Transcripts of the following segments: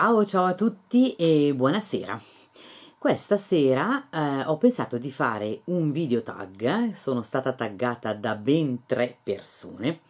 Ciao ciao a tutti e buonasera. Questa sera eh, ho pensato di fare un video tag, sono stata taggata da ben tre persone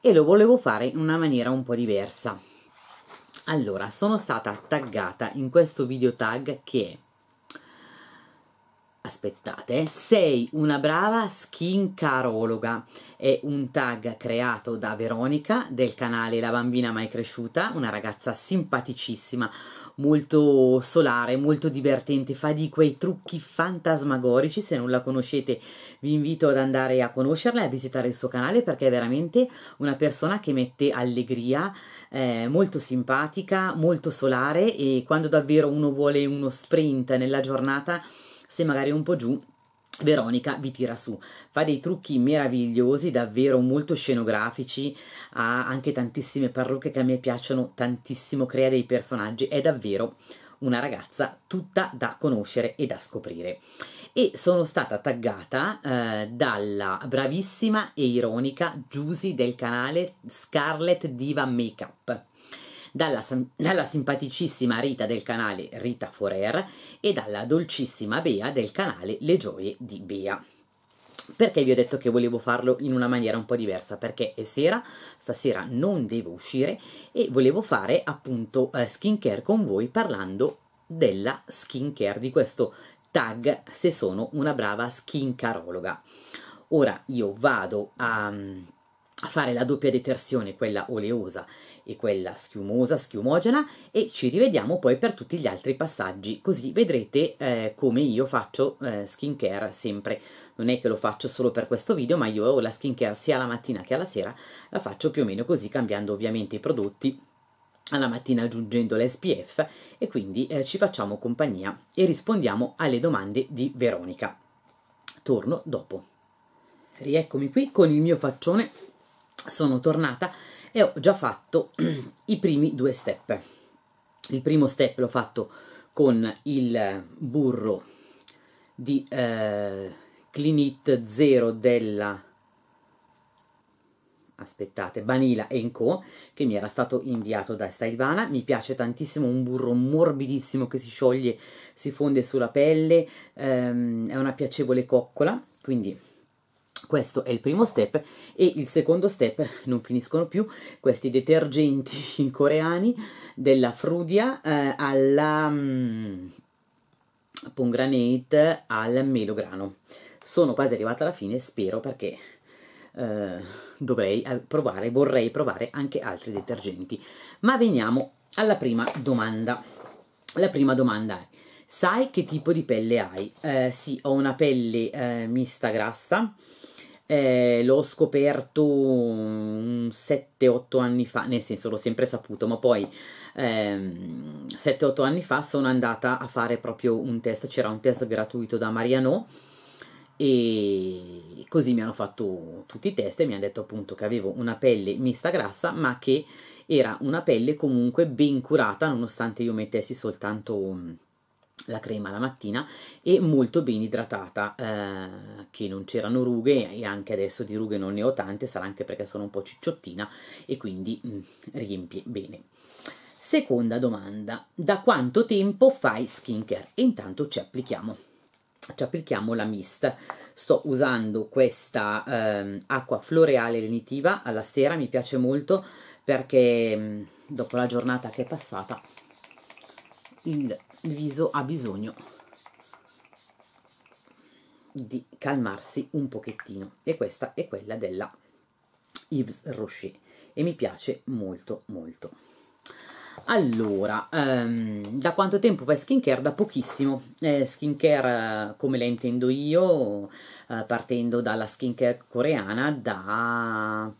e lo volevo fare in una maniera un po' diversa. Allora, sono stata taggata in questo video tag che aspettate, eh. sei una brava skin carologa, è un tag creato da Veronica del canale La bambina mai cresciuta, una ragazza simpaticissima, molto solare, molto divertente, fa di quei trucchi fantasmagorici, se non la conoscete vi invito ad andare a conoscerla e a visitare il suo canale perché è veramente una persona che mette allegria, eh, molto simpatica, molto solare e quando davvero uno vuole uno sprint nella giornata se magari un po' giù Veronica vi tira su, fa dei trucchi meravigliosi, davvero molto scenografici, ha anche tantissime parrucche che a me piacciono tantissimo, crea dei personaggi, è davvero una ragazza tutta da conoscere e da scoprire. E sono stata taggata eh, dalla bravissima e ironica Giusy del canale Scarlet Diva Makeup dalla, dalla simpaticissima Rita del canale Rita Forer e dalla dolcissima Bea del canale Le Gioie di Bea perché vi ho detto che volevo farlo in una maniera un po' diversa perché è sera, stasera non devo uscire e volevo fare appunto eh, skincare con voi parlando della skincare di questo tag se sono una brava skincarologa ora io vado a mm, fare la doppia detersione quella oleosa e quella schiumosa, schiumogena e ci rivediamo poi per tutti gli altri passaggi, così vedrete eh, come io faccio eh, skincare sempre. Non è che lo faccio solo per questo video, ma io la skincare sia la mattina che alla sera la faccio più o meno così, cambiando ovviamente i prodotti alla mattina aggiungendo l'SPF e quindi eh, ci facciamo compagnia e rispondiamo alle domande di Veronica. Torno dopo. Rieccomi qui con il mio faccione, sono tornata e ho già fatto i primi due step. Il primo step l'ho fatto con il burro di eh, Clinit 0 della aspettate, Vanilla Co che mi era stato inviato da Stylevana, mi piace tantissimo, un burro morbidissimo che si scioglie, si fonde sulla pelle, ehm, è una piacevole coccola, quindi questo è il primo step e il secondo step non finiscono più questi detergenti coreani della Frudia eh, alla mm, Pongranate al melograno. Sono quasi arrivata alla fine, spero perché eh, dovrei provare, vorrei provare anche altri detergenti. Ma veniamo alla prima domanda. La prima domanda è: sai che tipo di pelle hai? Eh, sì, ho una pelle eh, mista grassa eh, l'ho scoperto 7-8 anni fa, nel senso l'ho sempre saputo, ma poi ehm, 7-8 anni fa sono andata a fare proprio un test, c'era un test gratuito da Mariano e così mi hanno fatto tutti i test e mi hanno detto appunto che avevo una pelle mista grassa ma che era una pelle comunque ben curata nonostante io mettessi soltanto la crema la mattina e molto ben idratata, eh, che non c'erano rughe e anche adesso di rughe non ne ho tante, sarà anche perché sono un po' cicciottina e quindi mh, mm, riempie bene. Seconda domanda, da quanto tempo fai skincare? E intanto ci applichiamo, ci applichiamo la mist. Sto usando questa eh, acqua floreale lenitiva alla sera, mi piace molto perché mh, mm, dopo la giornata che è passata il il viso ha bisogno di calmarsi un pochettino e questa è quella della Yves Rocher e mi piace molto molto allora ehm, da quanto tempo fai skincare? da pochissimo eh, skincare eh, come la intendo io eh, partendo dalla skincare coreana da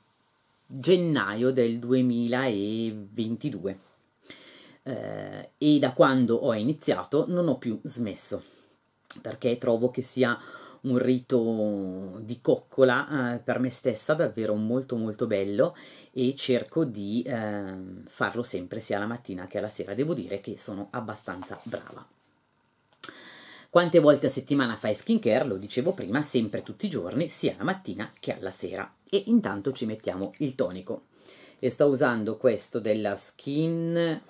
gennaio del 2022 eh, e da quando ho iniziato non ho più smesso perché trovo che sia un rito di coccola eh, per me stessa davvero molto molto bello e cerco di eh, farlo sempre sia la mattina che la sera devo dire che sono abbastanza brava quante volte a settimana fai skincare lo dicevo prima sempre tutti i giorni sia la mattina che alla sera e intanto ci mettiamo il tonico e sto usando questo della skin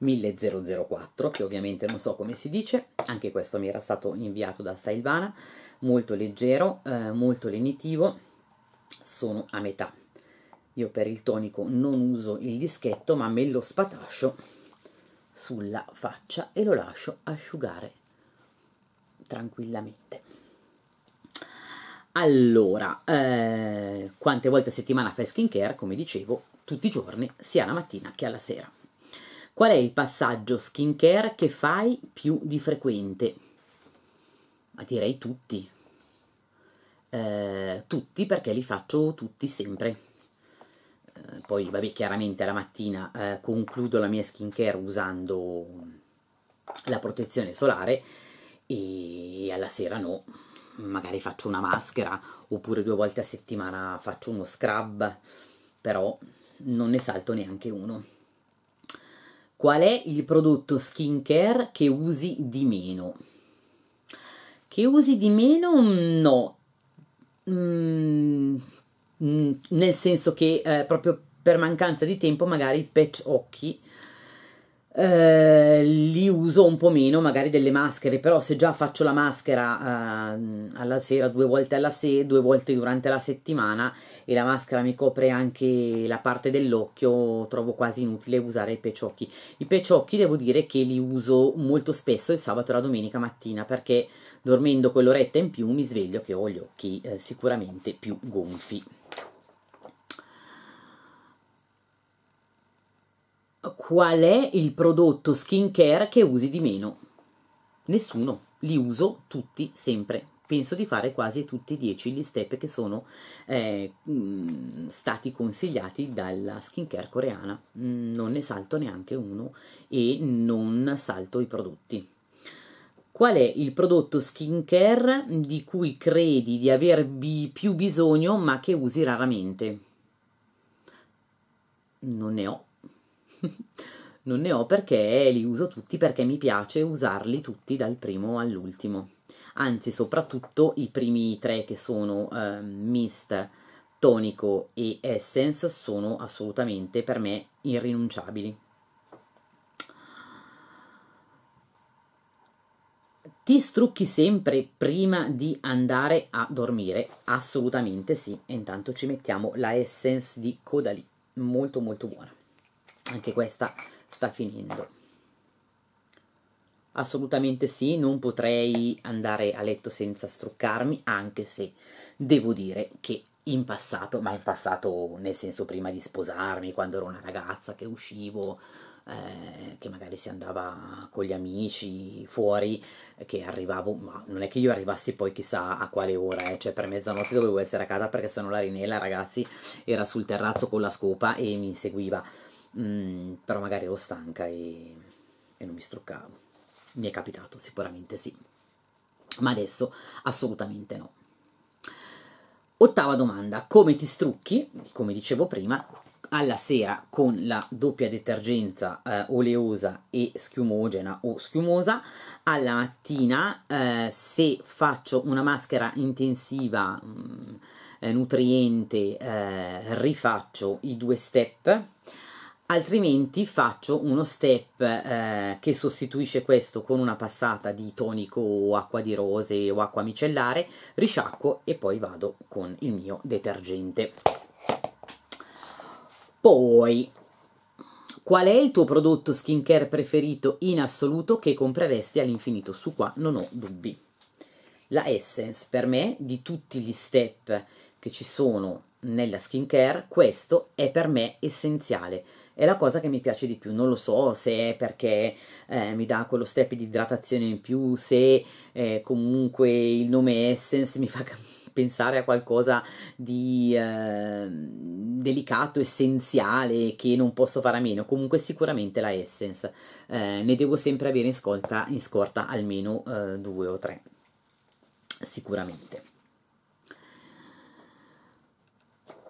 1004 che ovviamente non so come si dice, anche questo mi era stato inviato da Stylevana, molto leggero, eh, molto lenitivo, sono a metà. Io per il tonico non uso il dischetto ma me lo spatascio sulla faccia e lo lascio asciugare tranquillamente. Allora, eh, quante volte a settimana fai skincare? Come dicevo, tutti i giorni, sia la mattina che alla sera. Qual è il passaggio skincare che fai più di frequente? Ma direi tutti. Eh, tutti perché li faccio tutti sempre. Eh, poi, vabbè, chiaramente la mattina eh, concludo la mia skincare usando la protezione solare e alla sera no. Magari faccio una maschera oppure due volte a settimana faccio uno scrub, però non ne salto neanche uno. Qual è il prodotto skincare che usi di meno? Che usi di meno? No. Mm, mm nel senso che eh, proprio per mancanza di tempo magari il patch occhi eh, li uso un po' meno, magari delle maschere, però se già faccio la maschera eh, alla sera due volte alla sera due volte durante la settimana e la maschera mi copre anche la parte dell'occhio, trovo quasi inutile usare i peciocchi. I peciocchi devo dire che li uso molto spesso il sabato e la domenica mattina perché dormendo quell'oretta in più mi sveglio che ho gli occhi eh, sicuramente più gonfi. qual è il prodotto skincare che usi di meno? Nessuno, li uso tutti sempre. Penso di fare quasi tutti i 10 gli step che sono eh, mh, mm, stati consigliati dalla skincare coreana. Mm, non ne salto neanche uno e non salto i prodotti. Qual è il prodotto skincare di cui credi di aver più bisogno ma che usi raramente? Non ne ho non ne ho perché li uso tutti perché mi piace usarli tutti dal primo all'ultimo. Anzi, soprattutto i primi tre che sono eh, Mist, Tonico e Essence sono assolutamente per me irrinunciabili. Ti strucchi sempre prima di andare a dormire? Assolutamente sì. intanto ci mettiamo la Essence di Codalì, molto molto buona anche questa sta finendo assolutamente sì, non potrei andare a letto senza struccarmi, anche se devo dire che in passato, ma in passato nel senso prima di sposarmi, quando ero una ragazza che uscivo, eh, che magari si andava con gli amici fuori, che arrivavo, ma non è che io arrivassi poi chissà a quale ora, eh, cioè per mezzanotte dovevo essere a casa perché sennò la Rinella, ragazzi, era sul terrazzo con la scopa e mi inseguiva Mm, però magari ero stanca e, e non mi struccavo. Mi è capitato, sicuramente sì, ma adesso assolutamente no. Ottava domanda, come ti strucchi, come dicevo prima, alla sera con la doppia detergenza eh, oleosa e schiumogena o schiumosa, alla mattina eh, se faccio una maschera intensiva mh, mm, eh, nutriente eh, rifaccio i due step altrimenti faccio uno step eh, che sostituisce questo con una passata di tonico o acqua di rose o acqua micellare, risciacquo e poi vado con il mio detergente. Poi, qual è il tuo prodotto skincare preferito in assoluto che compreresti all'infinito? Su qua non ho dubbi. La Essence per me di tutti gli step che ci sono nella skincare, questo è per me essenziale è la cosa che mi piace di più, non lo so se è perché eh, mi dà quello step di idratazione in più, se eh, comunque il nome Essence mi fa pensare a qualcosa di eh, delicato, essenziale, che non posso fare a meno, comunque sicuramente la Essence, eh, ne devo sempre avere in, scolta, in scorta almeno eh, due o tre, sicuramente.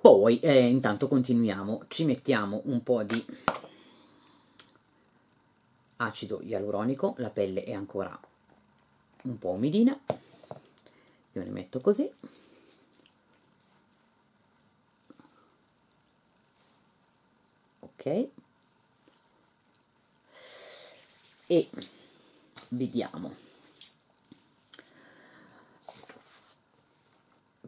poi eh, intanto continuiamo ci mettiamo un po' di acido ialuronico la pelle è ancora un po' umidina io ne metto così ok e vediamo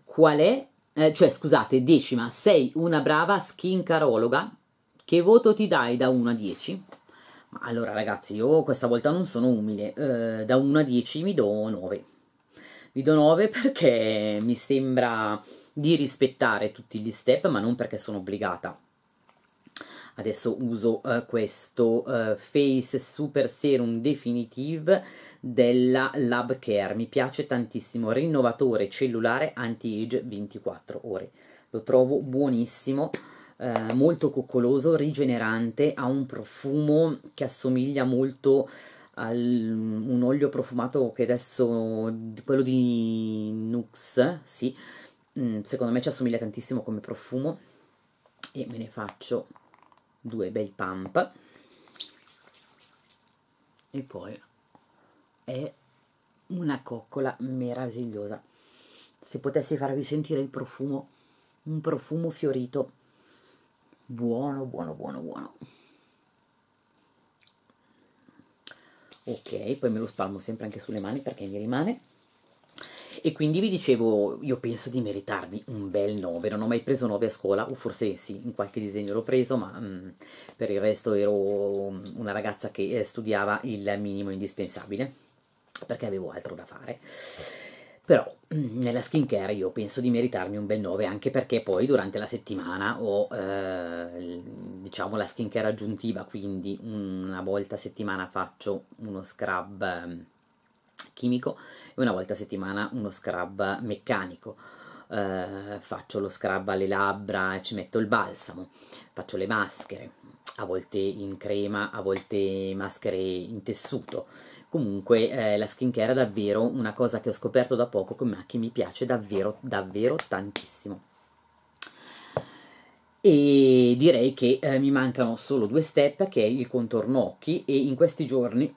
qual è eh, cioè scusate, decima, sei una brava skin carologa, che voto ti dai da 1 a 10? Ma allora ragazzi, io questa volta non sono umile, eh, da 1 a 10 mi do 9. Vi do 9 perché mi sembra di rispettare tutti gli step, ma non perché sono obbligata adesso uso uh, questo uh, Face Super Serum Definitive della Lab Care, mi piace tantissimo, rinnovatore cellulare anti-age 24 ore, lo trovo buonissimo. Uh, molto coccoloso, rigenerante, ha un profumo che assomiglia molto al, un olio profumato che adesso quello di Nux, sì, mm, secondo me ci assomiglia tantissimo come profumo e me ne faccio due bei pump e poi è una coccola meravigliosa se potessi farvi sentire il profumo un profumo fiorito buono buono buono buono ok poi me lo spalmo sempre anche sulle mani perché mi rimane e quindi vi dicevo, io penso di meritarmi un bel 9, non ho mai preso 9 a scuola, o forse sì, in qualche disegno l'ho preso, ma mh, mm, per il resto ero mm, una ragazza che eh, studiava il minimo indispensabile, perché avevo altro da fare. Però mh, mm, nella skincare io penso di meritarmi un bel 9, anche perché poi durante la settimana ho, eh, diciamo, la skincare aggiuntiva, quindi una volta a settimana faccio uno scrub eh, chimico, e una volta a settimana uno scrub meccanico. Eh, faccio lo scrub alle labbra e ci metto il balsamo, faccio le maschere, a volte in crema, a volte maschere in tessuto. Comunque eh, la skincare è davvero una cosa che ho scoperto da poco, ma che mi piace davvero, davvero tantissimo. E direi che eh, mi mancano solo due step, che è il contorno occhi, e in questi giorni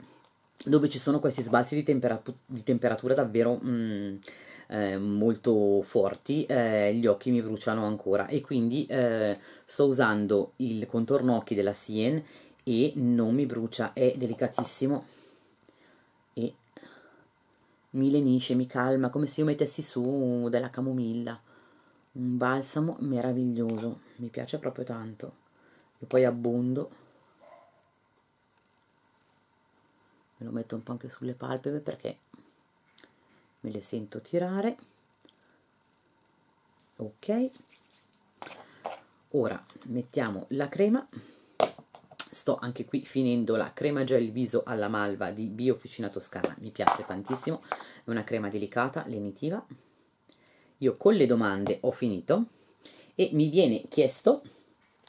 dove ci sono questi sbalzi di, temperat- di temperatura davvero mm, eh, molto forti, eh, gli occhi mi bruciano ancora e quindi eh, sto usando il contorno occhi della Sien e non mi brucia, è delicatissimo e mi lenisce, mi calma, come se io mettessi su della camomilla, un balsamo meraviglioso, mi piace proprio tanto, e poi abbondo me lo metto un po' anche sulle palpebre perché me le sento tirare ok ora mettiamo la crema sto anche qui finendo la crema gel viso alla malva di Biofficina Toscana mi piace tantissimo è una crema delicata, lenitiva io con le domande ho finito e mi viene chiesto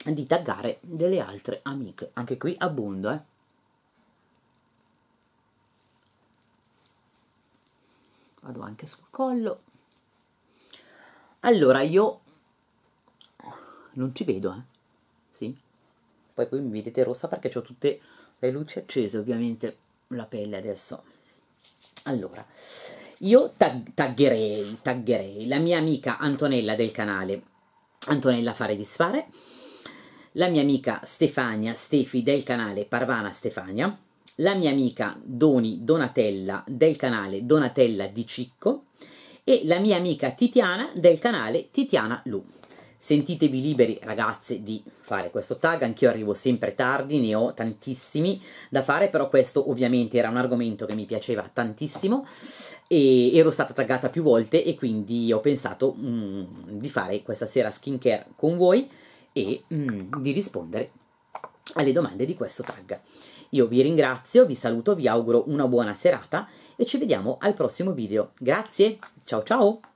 di taggare delle altre amiche anche qui abbondo eh vado anche sul collo allora io non ci vedo eh sì poi, poi mi vedete rossa perché ho tutte le luci accese ovviamente la pelle adesso allora io tag- taggerei, taggerei la mia amica Antonella del canale Antonella Fare Disfare, la mia amica Stefania Stefi del canale Parvana Stefania, la mia amica Doni Donatella del canale Donatella di Cicco e la mia amica Titiana del canale Titiana Lu. Sentitevi liberi ragazze di fare questo tag, anch'io arrivo sempre tardi, ne ho tantissimi da fare, però questo ovviamente era un argomento che mi piaceva tantissimo e ero stata taggata più volte e quindi ho pensato mh, mm, di fare questa sera skincare con voi e mh, mm, di rispondere alle domande di questo tag. Io vi ringrazio, vi saluto, vi auguro una buona serata e ci vediamo al prossimo video. Grazie, ciao ciao!